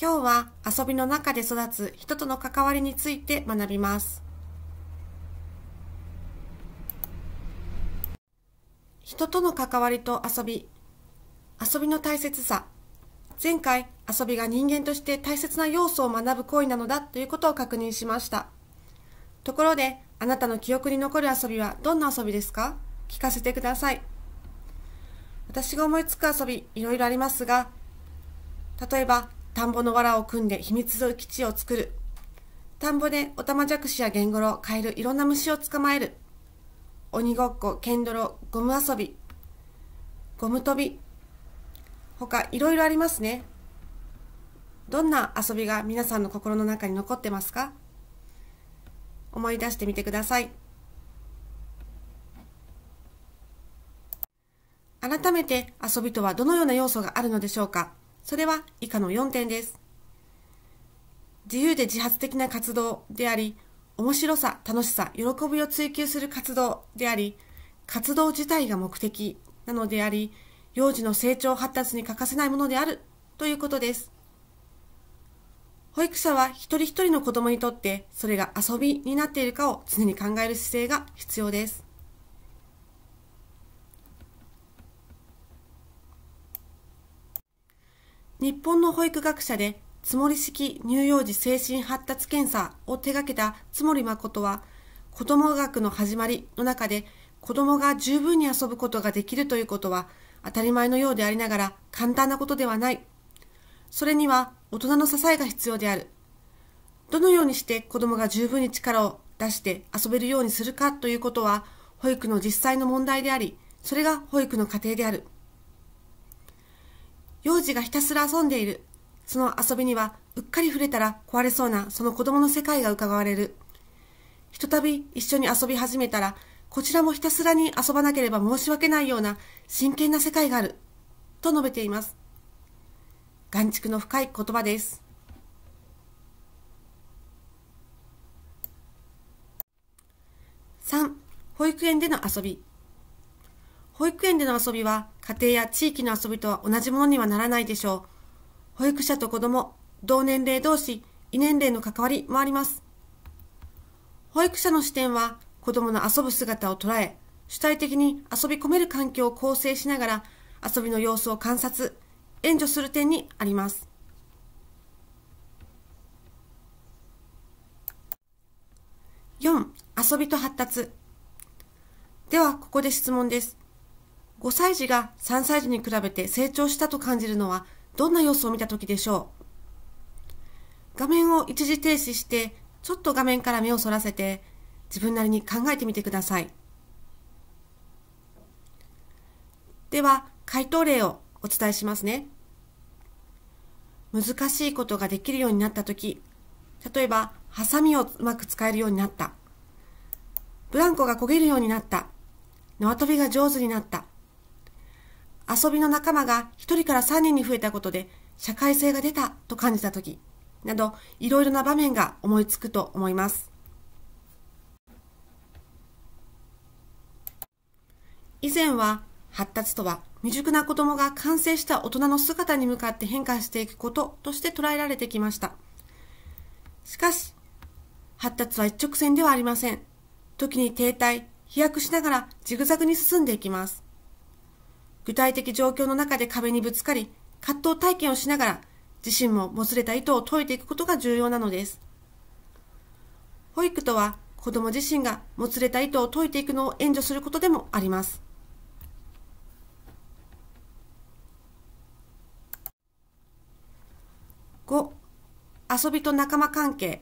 今日は遊びの中で育つ人との関わりについて学びます。人との関わりと遊び。遊びの大切さ。前回、遊びが人間として大切な要素を学ぶ行為なのだということを確認しました。ところで、あなたの記憶に残る遊びはどんな遊びですか聞かせてください。私が思いつく遊び、いろいろありますが、例えば、田んぼの藁を組んで秘密基地を作る田んぼでオタマジャクシやゲンゴロカエルいろんな虫を捕まえる鬼ごっこケンドロゴム遊びゴム跳び他いろいろありますねどんな遊びが皆さんの心の中に残ってますか思い出してみてください改めて遊びとはどのような要素があるのでしょうかそれは以下の4点です。自由で自発的な活動であり、面白さ、楽しさ、喜びを追求する活動であり、活動自体が目的なのであり、幼児の成長発達に欠かせないものであるということです。保育者は一人一人の子供にとってそれが遊びになっているかを常に考える姿勢が必要です。日本の保育学者でつもり式乳幼児精神発達検査を手掛けたつもり誠は、子ども学の始まりの中で子どもが十分に遊ぶことができるということは当たり前のようでありながら簡単なことではない。それには大人の支えが必要である。どのようにして子どもが十分に力を出して遊べるようにするかということは保育の実際の問題であり、それが保育の過程である。幼児がひたすら遊んでいる。その遊びには、うっかり触れたら壊れそうなその子供の世界が伺われる。ひとたび一緒に遊び始めたら、こちらもひたすらに遊ばなければ申し訳ないような真剣な世界がある。と述べています。眼畜の深い言葉です。3. 保育園での遊び。保育園での遊びは家庭や地域の遊びとは同じものにはならないでしょう。保育者と子供、同年齢同士、異年齢の関わりもあります。保育者の視点は子供の遊ぶ姿を捉え、主体的に遊び込める環境を構成しながら遊びの様子を観察、援助する点にあります。4. 遊びと発達。では、ここで質問です。5歳児が3歳児に比べて成長したと感じるのはどんな様子を見た時でしょう画面を一時停止してちょっと画面から目をそらせて自分なりに考えてみてくださいでは回答例をお伝えしますね難しいことができるようになった時例えばハサミをうまく使えるようになったブランコが焦げるようになった縄跳びが上手になった遊びの仲間が1人から3人に増えたことで社会性が出たと感じた時などいろいろな場面が思いつくと思います以前は発達とは未熟な子供が完成した大人の姿に向かって変化していくこととして捉えられてきましたしかし発達は一直線ではありません時に停滞飛躍しながらジグザグに進んでいきます具体的状況の中で壁にぶつかり、葛藤体験をしながら、自身ももつれた糸を解いていくことが重要なのです。保育とは、子供自身がもつれた糸を解いていくのを援助することでもあります。5、遊びと仲間関係。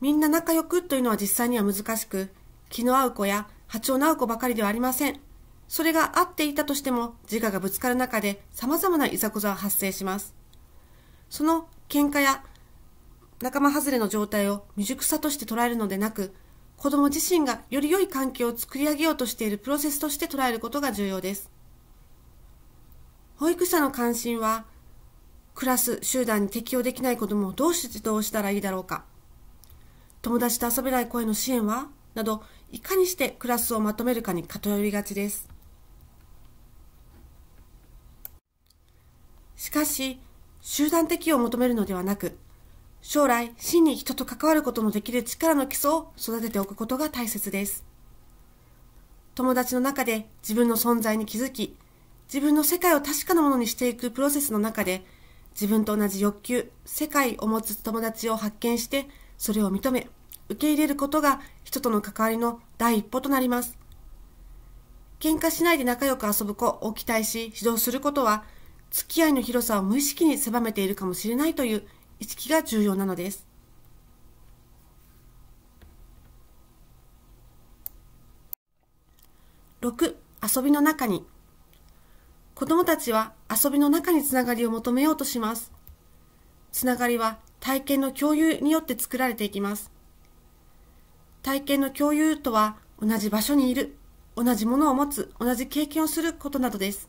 みんな仲良くというのは実際には難しく、気の合う子や波長直子ばかりではありません。それが合っていたとしても自我がぶつかる中で様々ないざこざは発生します。その喧嘩や仲間外れの状態を未熟さとして捉えるのでなく、子供自身がより良い環境を作り上げようとしているプロセスとして捉えることが重要です。保育者の関心は、クラス、集団に適応できない子供をどうどうしたらいいだろうか、友達と遊べない子への支援はなど、いかにしてクラスをまとめるかに偏りがちです。しかし、集団的を求めるのではなく、将来、真に人と関わることのできる力の基礎を育てておくことが大切です。友達の中で自分の存在に気づき、自分の世界を確かなものにしていくプロセスの中で、自分と同じ欲求、世界を持つ友達を発見して、それを認め、受け入れることが人との関わりの第一歩となります。喧嘩しないで仲良く遊ぶ子を期待し指導することは、付き合いの広さを無意識に狭めているかもしれないという意識が重要なのです。6. 遊びの中に子供たちは遊びの中につながりを求めようとします。つながりは体験の共有によって作られていきます。体験の共有とは同じ場所にいる、同じものを持つ、同じ経験をすることなどです。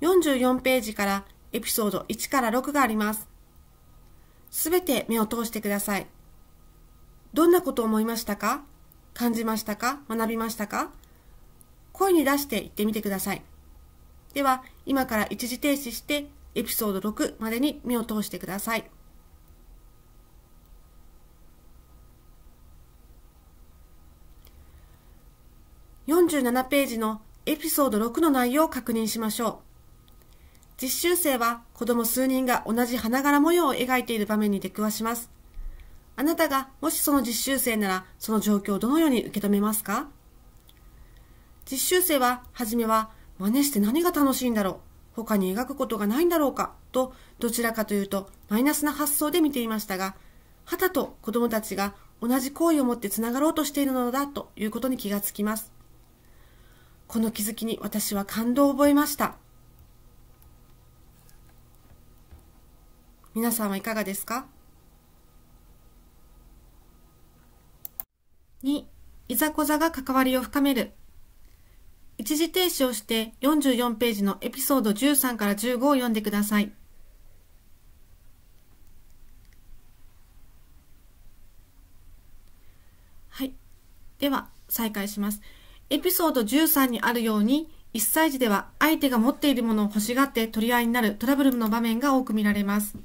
44ページからエピソード1から6があります。すべて目を通してください。どんなことを思いましたか感じましたか学びましたか声に出して言ってみてください。では、今から一時停止してエピソード6までに目を通してください。47ページのエピソード6の内容を確認しましょう。実習生は子供数人が同じ花柄模様を描いている場面に出くわします。あなたがもしその実習生ならその状況をどのように受け止めますか実習生は初めは真似して何が楽しいんだろう他に描くことがないんだろうかとどちらかというとマイナスな発想で見ていましたがはたと子供たちが同じ行為を持ってつながろうとしているのだということに気がつきますこの気づきに私は感動を覚えました。皆さんはいかがですか ?2、いざこざが関わりを深める。一時停止をして44ページのエピソード13から15を読んでください。はい。では、再開します。エピソード13にあるように、1歳児では相手が持っているものを欲しがって取り合いになるトラブルの場面が多く見られます。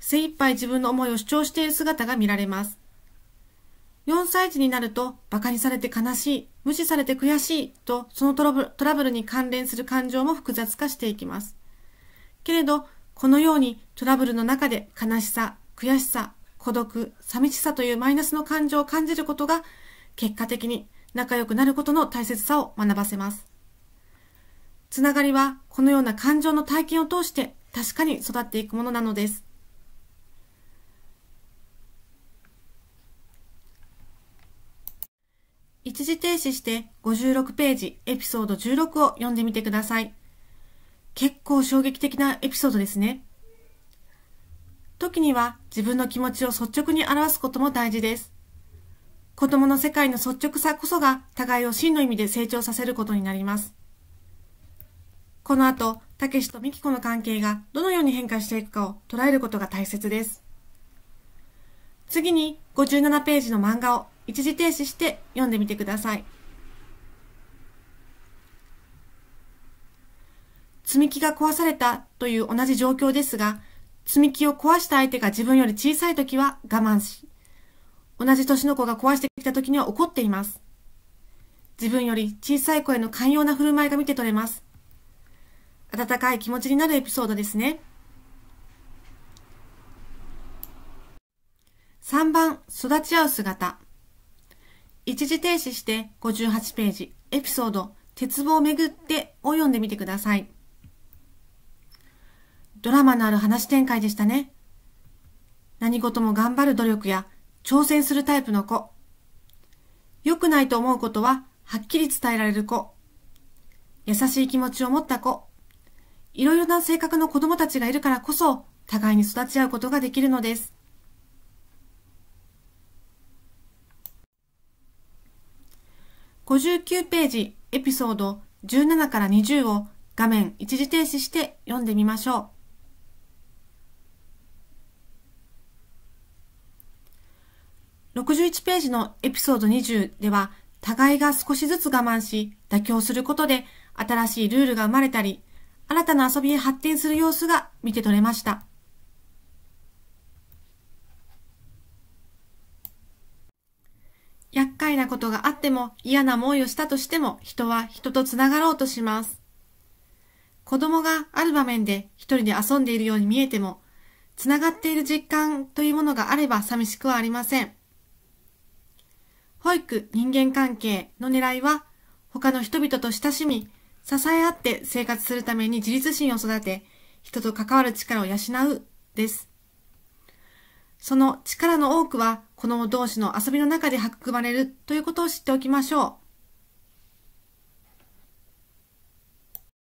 精一杯自分の思いを主張している姿が見られます。4歳児になると、馬鹿にされて悲しい、無視されて悔しいと、そのトラブルトラブルに関連する感情も複雑化していきます。けれど、このようにトラブルの中で悲しさ、悔しさ、孤独、寂しさというマイナスの感情を感じることが、結果的に仲良くなることの大切さを学ばせます。つながりはこのような感情の体験を通して確かに育っていくものなのです。一時停止して56ページエピソード16を読んでみてください。結構衝撃的なエピソードですね。時には自分の気持ちを率直に表すことも大事です。子供の世界の率直さこそが互いを真の意味で成長させることになります。この後、たけしとみきこの関係がどのように変化していくかを捉えることが大切です。次に57ページの漫画を一時停止して読んでみてください。積み木が壊されたという同じ状況ですが、積み木を壊した相手が自分より小さい時は我慢し、同じ年の子が壊してきた時には怒っています。自分より小さい子への寛容な振る舞いが見て取れます。温かい気持ちになるエピソードですね。3番、育ち合う姿。一時停止して58ページ、エピソード、鉄棒をめぐってを読んでみてください。ドラマのある話展開でしたね。何事も頑張る努力や挑戦するタイプの子。良くないと思うことは、はっきり伝えられる子。優しい気持ちを持った子。いろいろな性格の子供たちがいるからこそ、互いに育ち合うことができるのです。59ページエピソード17から20を画面一時停止して読んでみましょう。61ページのエピソード20では、互いが少しずつ我慢し、妥協することで、新しいルールが生まれたり、新たな遊びへ発展する様子が見て取れました。厄介なことがあっても嫌な思いをしたとしても人は人と繋がろうとします。子供がある場面で一人で遊んでいるように見えても、繋がっている実感というものがあれば寂しくはありません。保育、人間関係の狙いは、他の人々と親しみ、支え合って生活するために自立心を育て、人と関わる力を養う、です。その力の多くは、子供同士の遊びの中で育まれるということを知っておきましょう。